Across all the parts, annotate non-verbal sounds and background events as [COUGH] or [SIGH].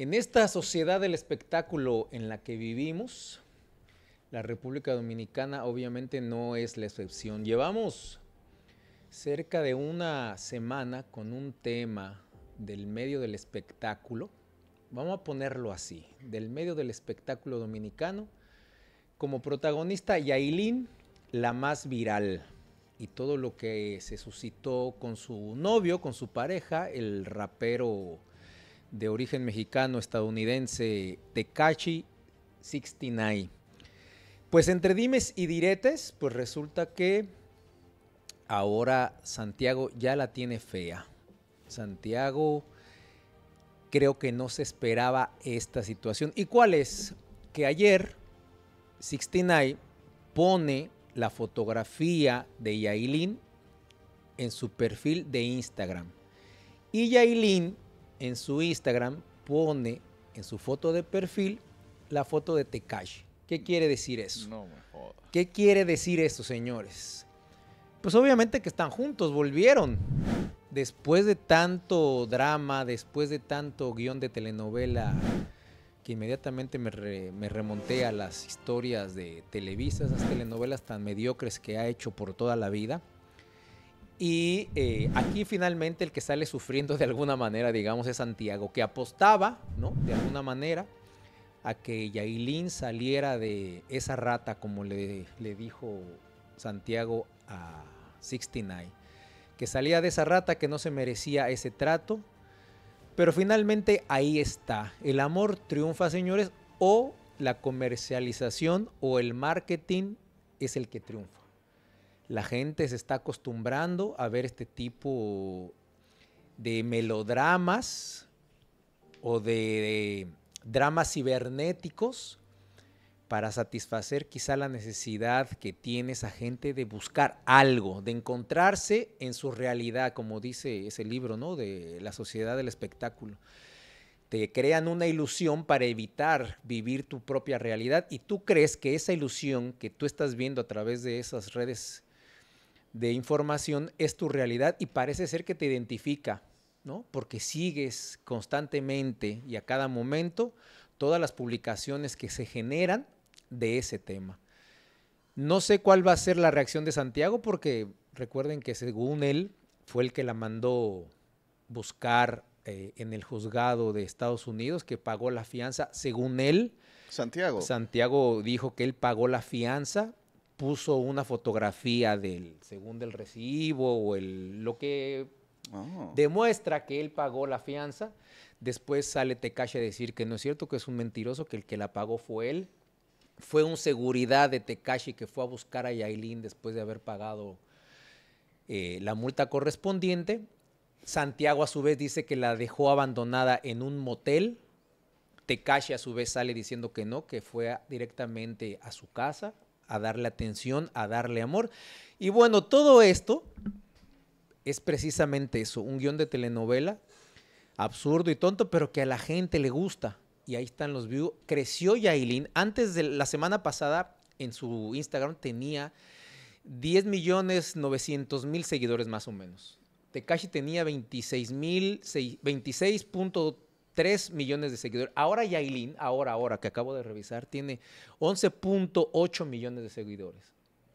En esta sociedad del espectáculo en la que vivimos, la República Dominicana obviamente no es la excepción. Llevamos cerca de una semana con un tema del medio del espectáculo, vamos a ponerlo así, del medio del espectáculo dominicano, como protagonista Yailin, la más viral, y todo lo que se suscitó con su novio, con su pareja, el rapero de origen mexicano-estadounidense Tekashi 69. Pues entre dimes y diretes, pues resulta que ahora Santiago ya la tiene fea. Santiago creo que no se esperaba esta situación. ¿Y cuál es? Que ayer 69 pone la fotografía de Yailin en su perfil de Instagram. Y Yailin en su Instagram pone en su foto de perfil la foto de Tekashi. ¿Qué quiere decir eso? No me ¿Qué quiere decir eso, señores? Pues obviamente que están juntos, volvieron. Después de tanto drama, después de tanto guión de telenovela, que inmediatamente me, me remonté a las historias de Televisa, esas telenovelas tan mediocres que ha hecho por toda la vida y eh, aquí finalmente el que sale sufriendo de alguna manera, digamos, es Santiago, que apostaba, ¿no? De alguna manera, a que Yailin saliera de esa rata, como le, le dijo Santiago a 69, que salía de esa rata que no se merecía ese trato. Pero finalmente ahí está. El amor triunfa, señores, o la comercialización o el marketing es el que triunfa la gente se está acostumbrando a ver este tipo de melodramas o de, dramas cibernéticos para satisfacer quizá la necesidad que tiene esa gente de buscar algo, de encontrarse en su realidad, como dice ese libro, ¿no? De la sociedad del espectáculo. Te crean una ilusión para evitar vivir tu propia realidad y tú crees que esa ilusión que tú estás viendo a través de esas redes de información es tu realidad y parece ser que te identifica, ¿no? Porque sigues constantemente y a cada momento todas las publicaciones que se generan de ese tema. No sé cuál va a ser la reacción de Santiago porque recuerden que según él fue el que la mandó buscar eh, en el juzgado de Estados Unidos, que pagó la fianza, según él. Santiago. Santiago dijo que él pagó la fianza puso una fotografía del según del recibo o el, lo que oh. demuestra que él pagó la fianza. Después sale Tekashi a decir que no es cierto, que es un mentiroso, que el que la pagó fue él. Fue un seguridad de Tekashi que fue a buscar a Yailin después de haber pagado eh, la multa correspondiente. Santiago a su vez dice que la dejó abandonada en un motel. Tekashi a su vez sale diciendo que no, que fue directamente a su casa a darle atención, a darle amor. Y bueno, todo esto es precisamente eso, un guión de telenovela absurdo y tonto, pero que a la gente le gusta. Y ahí están los views. Creció Yailin. Antes de la semana pasada, en su Instagram tenía 10 millones seguidores más o menos. Tekashi tenía 26 3 millones de seguidores. Ahora Yailin, ahora, ahora, que acabo de revisar, tiene 11.8 millones de seguidores.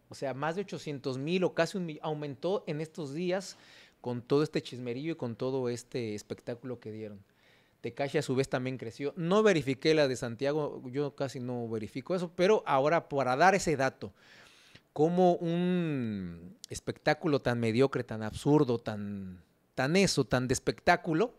O sea, más de 800 mil o casi un millón. Aumentó en estos días con todo este chismerillo y con todo este espectáculo que dieron. Tekashi a su vez también creció. No verifiqué la de Santiago, yo casi no verifico eso, pero ahora para dar ese dato, como un espectáculo tan mediocre, tan absurdo, tan, tan eso, tan de espectáculo,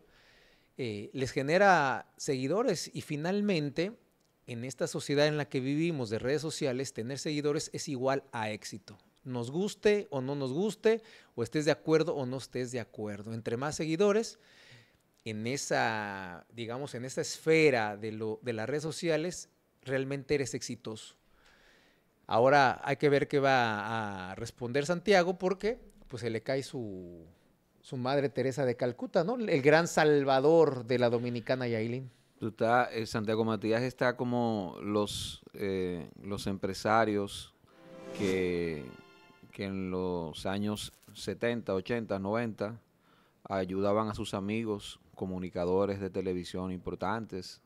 eh, les genera seguidores y finalmente en esta sociedad en la que vivimos de redes sociales, tener seguidores es igual a éxito. Nos guste o no nos guste, o estés de acuerdo o no estés de acuerdo. Entre más seguidores, en esa, digamos, en esa esfera de, lo, de las redes sociales, realmente eres exitoso. Ahora hay que ver qué va a responder Santiago porque pues se le cae su, su madre Teresa de Calcuta, ¿no? El gran salvador de la dominicana Yailin. Tú está, eh, Santiago Matías está como los, eh, los empresarios que, que en los años 70, 80, 90 ayudaban a sus amigos, comunicadores de televisión importantes,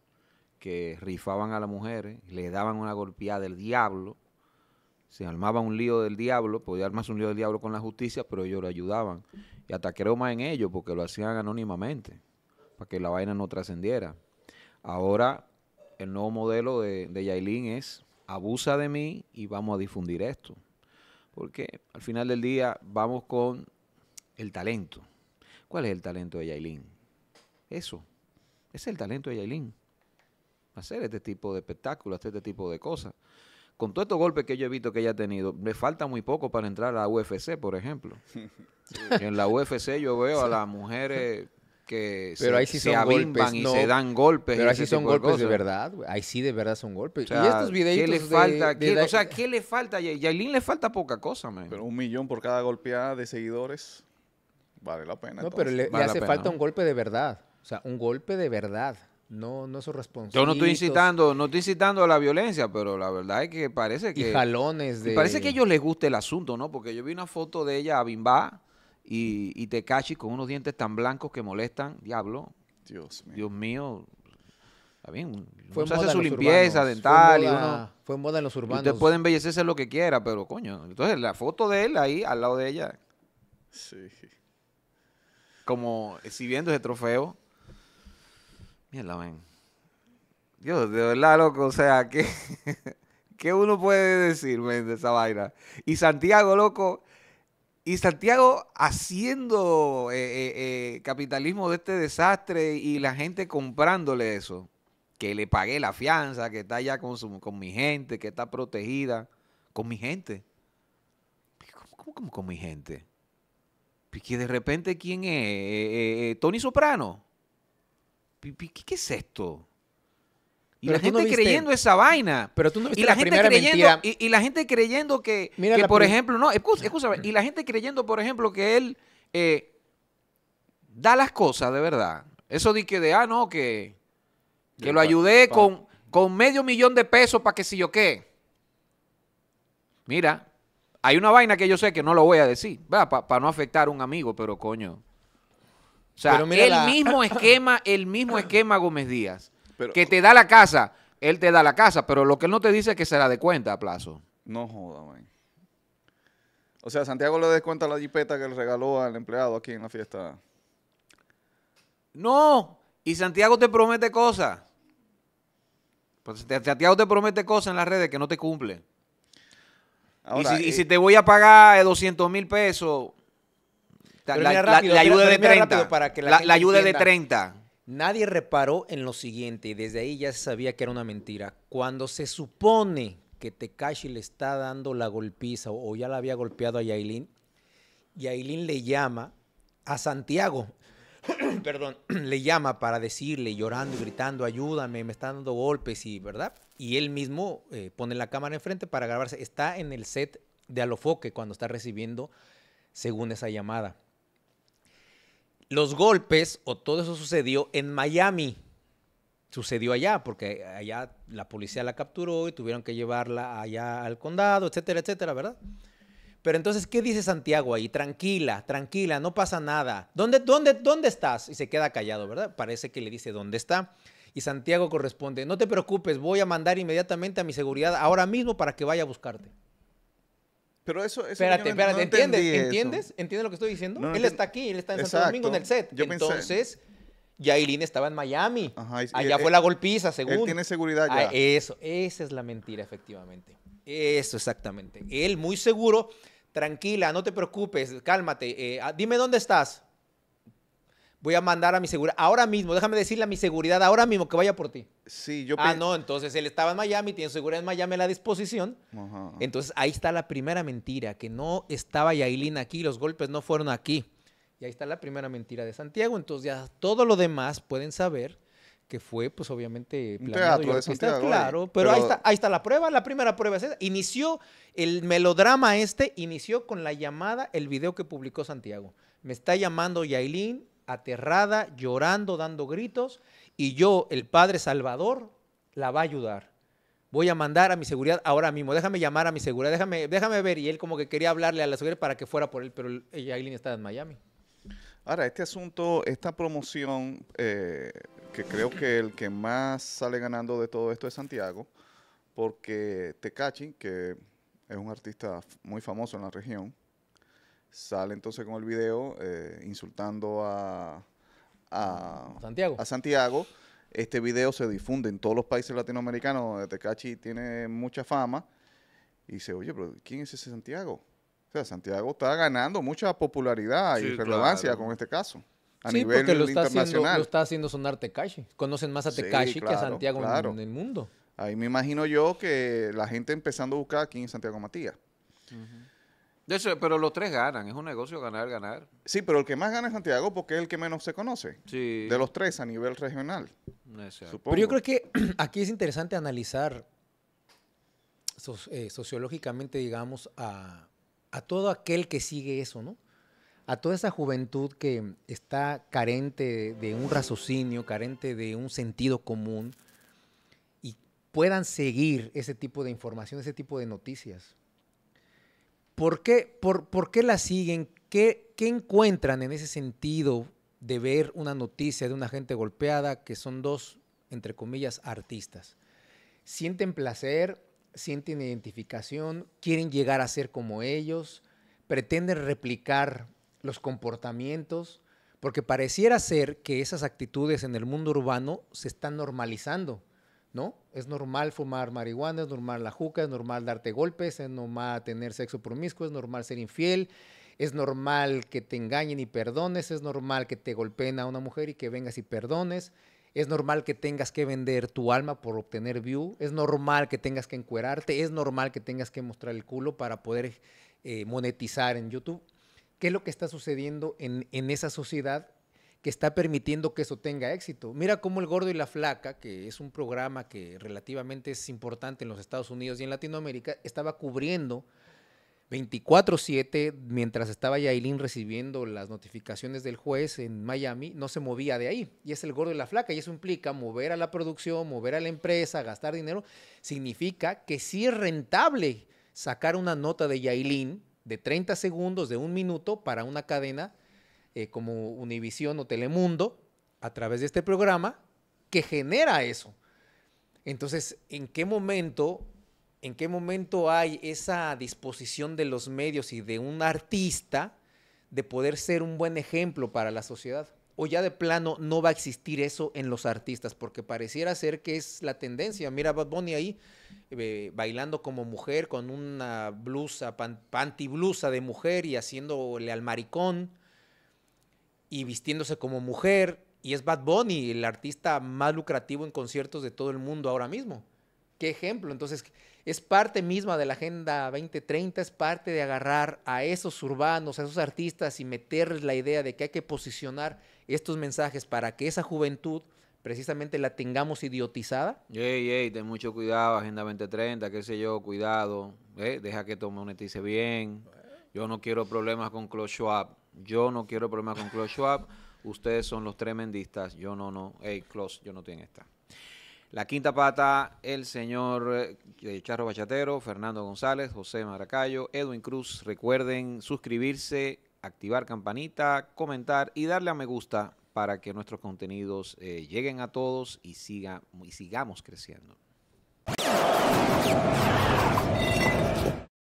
que rifaban a las mujeres, eh, le daban una golpeada del diablo se armaba un lío del diablo, podía armarse un lío del diablo con la justicia, pero ellos lo ayudaban. Y hasta creo más en ellos porque lo hacían anónimamente, para que la vaina no trascendiera. Ahora el nuevo modelo de, de Yailin es, abusa de mí y vamos a difundir esto. Porque al final del día vamos con el talento. ¿Cuál es el talento de Yailin? Eso. Ese es el talento de Yailin. Hacer este tipo de espectáculos, hacer este tipo de cosas con todos estos golpes que yo he visto que ella ha tenido, le falta muy poco para entrar a la UFC, por ejemplo. [LAUGHS] En la UFC yo veo a las mujeres que se, ahí y se dan golpes. Pero ahí sí son golpes de, verdad, Ahí sí de verdad son golpes. y estos videitos ¿qué le falta? o sea, ¿qué le falta? A Yailin le falta poca cosa, man. Pero un millón por cada golpeada de seguidores vale la pena. No, pero le, hace falta un golpe de verdad. O sea, un golpe de verdad no, no su responsabilidad. Yo no estoy incitando, no estoy incitando a la violencia, pero la verdad es que parece que. Y jalones de. Parece que a ellos les gusta el asunto, ¿no? Porque yo vi una foto de ella a Bimba y, y Tecachi con unos dientes tan blancos que molestan. Diablo. Dios mío. Dios mío. Está bien. Fue hace su limpieza dental Fue en moda en los urbanos. Usted puede embellecerse lo que quiera, pero coño. Entonces la foto de él ahí al lado de ella. Sí. Como exhibiendo ese trofeo. Mierda, ven. Dios, de verdad, loco, o sea, ¿qué, [LAUGHS] qué uno puede decir, de esa vaina? Y Santiago, loco, y Santiago haciendo eh, eh, eh, capitalismo de este desastre y la gente comprándole eso. Que le pagué la fianza, que está allá con, con mi gente, que está protegida. Con mi gente. ¿Cómo, cómo, cómo con mi gente? Que de repente, ¿quién es? ¿Tony Soprano? ¿qué, es esto? Y la gente creyendo esa vaina. Pero tú no y la, gente creyendo, y, la gente creyendo que, por ejemplo, no, excusa, y la gente creyendo, por ejemplo, que él eh, da las cosas de verdad. Eso di que de, ah, no, que, que lo ayudé Con, con medio millón de pesos para que si yo qué. Mira, hay una vaina que yo sé que no lo voy a decir, para no afectar a un amigo, pero coño. O sea, el mismo [COUGHS] esquema, el mismo esquema Gómez Díaz, que te da la casa, él te da la casa, pero lo que él no te dice es que se la cuenta a plazo. No joda, man. O sea, Santiago le cuenta la jipeta que le regaló al empleado aquí en la fiesta. No, y Santiago te promete cosas. Pues Santiago te promete cosas en las redes que no te cumple. y, si, y, eh, si, te voy a pagar 200 eh, mil pesos, la, ayuda de 30. Para que la, ayuda de 30. Nadie reparó en lo siguiente y desde ahí ya se sabía que era una mentira. Cuando se supone que Tekashi le está dando la golpiza o, ya la había golpeado a Yailin, Yailin le llama a Santiago, [CLEARS THROAT] perdón, [CLEARS THROAT] le llama para decirle, llorando y gritando, ayúdame, me están dando golpes y, ¿verdad? Y él mismo eh, pone la cámara enfrente para grabarse. Está en el set de Alofoque cuando está recibiendo, según esa llamada los golpes o todo eso sucedió en Miami. Sucedió allá, porque allá la policía la capturó y tuvieron que llevarla allá al condado, etcétera, etcétera, ¿verdad? Pero entonces, ¿qué dice Santiago ahí? Tranquila, tranquila, no pasa nada. ¿Dónde, dónde, dónde estás? Y se queda callado, ¿verdad? Parece que le dice, ¿dónde está? Y Santiago corresponde, no te preocupes, voy a mandar inmediatamente a mi seguridad ahora mismo para que vaya a buscarte. Pero eso, espérate, espérate, ¿entiendes? ¿Entiendes? ¿Entiendes lo que estoy diciendo? él está aquí, él está en Santo Domingo en el set. Entonces, Yailin estaba en Miami. Ajá, Allá fue la golpiza, según. Él tiene seguridad ah, ya. eso, esa es la mentira, efectivamente. Eso, exactamente. Él muy seguro, tranquila, no te preocupes, cálmate. Eh, ah, dime dónde estás voy a mandar a mi seguridad ahora mismo, déjame decirle a mi seguridad ahora mismo que vaya por ti. Sí, yo Ah, no, entonces él estaba en Miami, tiene seguridad en Miami a la disposición. Entonces ahí está la primera mentira, que no estaba Yailin aquí, los golpes no fueron aquí. Y ahí está la primera mentira de Santiago. Entonces ya todo lo demás pueden saber que fue, pues obviamente, claro. Pero, ahí, está, la prueba, la primera prueba es esa. Inició el melodrama este, inició con la llamada, el video que publicó Santiago. Me está llamando Yailin, aterrada, llorando, dando gritos, y yo, el Padre Salvador, la va a ayudar. Voy a mandar a mi seguridad ahora mismo, déjame llamar a mi seguridad, déjame, déjame ver. Y él como que quería hablarle a la seguridad para que fuera por él, pero Aileen está en Miami. Ahora, este asunto, esta promoción, eh, que creo que el que más sale ganando de todo esto es Santiago, porque Tecachi, que es un artista muy famoso en la región, sale entonces con el video eh, insultando a, Santiago. a Santiago. Este video se difunde en todos los países latinoamericanos. Eh, Tecachi tiene mucha fama. Y dice, oye, pero ¿quién es ese Santiago? O sea, Santiago está ganando mucha popularidad y relevancia con este caso. A sí, nivel porque lo está, Haciendo, está haciendo sonar Tekashi. Conocen más a Tekashi que a Santiago en, el mundo. Ahí me imagino yo que la gente empezando a buscar quién es Santiago Matías pero los tres ganan, es un negocio ganar, ganar. Sí, pero el que más gana es Santiago porque es el que menos se conoce. De los tres a nivel regional. Pero yo creo que [CLEARS THROAT] aquí es interesante analizar eh, sociológicamente, digamos, a, todo aquel que sigue eso, ¿no? A toda esa juventud que está carente de un raciocinio, carente de un sentido común, y puedan seguir ese tipo de información, ese tipo de noticias. ¿Por qué, la siguen? ¿Qué encuentran en ese sentido de ver una noticia de una gente golpeada que son dos, entre comillas, artistas? ¿Sienten placer? ¿Sienten identificación? ¿Quieren llegar a ser como ellos? ¿Pretenden replicar los comportamientos? Porque pareciera ser que esas actitudes en el mundo urbano se están normalizando. ¿no? Es normal fumar marihuana, es normal la juca, es normal darte golpes, es normal tener sexo promiscuo, es normal ser infiel, es normal que te engañen y perdones, es normal que te golpeen a una mujer y que vengas y perdones, es normal que tengas que vender tu alma por obtener view, es normal que tengas que encuerarte, es normal que tengas que mostrar el culo para poder eh, monetizar en YouTube. ¿Qué es lo que está sucediendo en, en esa sociedad que está permitiendo que eso tenga éxito. Mira cómo El Gordo y la Flaca, que es un programa que relativamente es importante en los Estados Unidos y en Latinoamérica, estaba cubriendo 24/7 mientras estaba Yailin recibiendo las notificaciones del juez en Miami, no se movía de ahí. Y es El Gordo y la Flaca, y eso implica mover a la producción, mover a la empresa, gastar dinero. Significa que sí es rentable sacar una nota de Yailin de 30 segundos, de un minuto, para una cadena eh, como Univisión o Telemundo a través de este programa que genera eso. Entonces, ¿en qué momento, en qué momento hay esa disposición de los medios y de un artista de poder ser un buen ejemplo para la sociedad? O ya de plano no va a existir eso en los artistas, porque pareciera ser que es la tendencia. Mira Bad Bunny ahí eh, bailando como mujer con una blusa, panty blusa de mujer y haciéndole al maricón y vistiéndose como mujer. Y es Bad Bunny, el artista más lucrativo en conciertos de todo el mundo ahora mismo. Qué ejemplo. Entonces, es parte misma de la Agenda 2030, es parte de agarrar a esos urbanos, a esos artistas y meterles la idea de que hay que posicionar estos mensajes para que esa juventud precisamente la tengamos idiotizada. Ey, ey, ten mucho cuidado, Agenda 2030, qué sé yo, cuidado, eh, deja que un monetice bien. Yo no quiero problemas con Klaus Schwab. Yo no quiero problemas con Klaus Schwab. Ustedes son los tremendistas. Yo no, no. Hey, Klaus, yo no tengo esta. La quinta pata, el señor eh, eh, Charro Bachatero, Fernando González, José Maracayo, Edwin Cruz. Recuerden suscribirse, activar campanita, comentar y darle a me gusta para que nuestros contenidos eh, lleguen a todos y, siga, y sigamos creciendo.